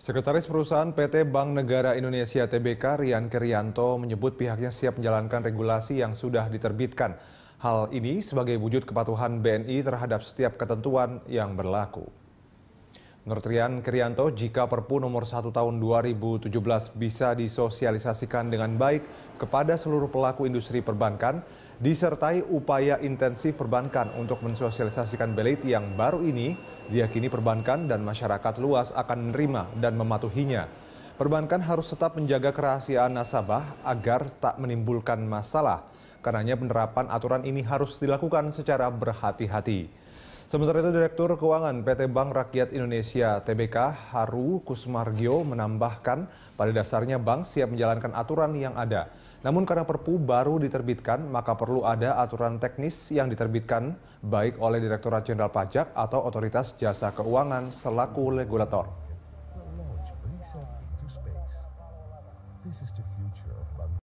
Sekretaris Perusahaan PT Bank Negara Indonesia TBK Rian Kerianto menyebut pihaknya siap menjalankan regulasi yang sudah diterbitkan. Hal ini sebagai wujud kepatuhan BNI terhadap setiap ketentuan yang berlaku. Rian Krianto jika Perpu nomor 1 tahun 2017 bisa disosialisasikan dengan baik kepada seluruh pelaku industri perbankan, disertai upaya intensif perbankan untuk mensosialisasikan belit yang baru ini, diyakini perbankan dan masyarakat luas akan menerima dan mematuhinya. Perbankan harus tetap menjaga kerahasiaan nasabah agar tak menimbulkan masalah. Karenanya penerapan aturan ini harus dilakukan secara berhati-hati. Sementara itu Direktur Keuangan PT Bank Rakyat Indonesia TBK Haru Kusmargio menambahkan pada dasarnya bank siap menjalankan aturan yang ada. Namun karena perpu baru diterbitkan maka perlu ada aturan teknis yang diterbitkan baik oleh Direktorat Jenderal Pajak atau Otoritas Jasa Keuangan selaku regulator.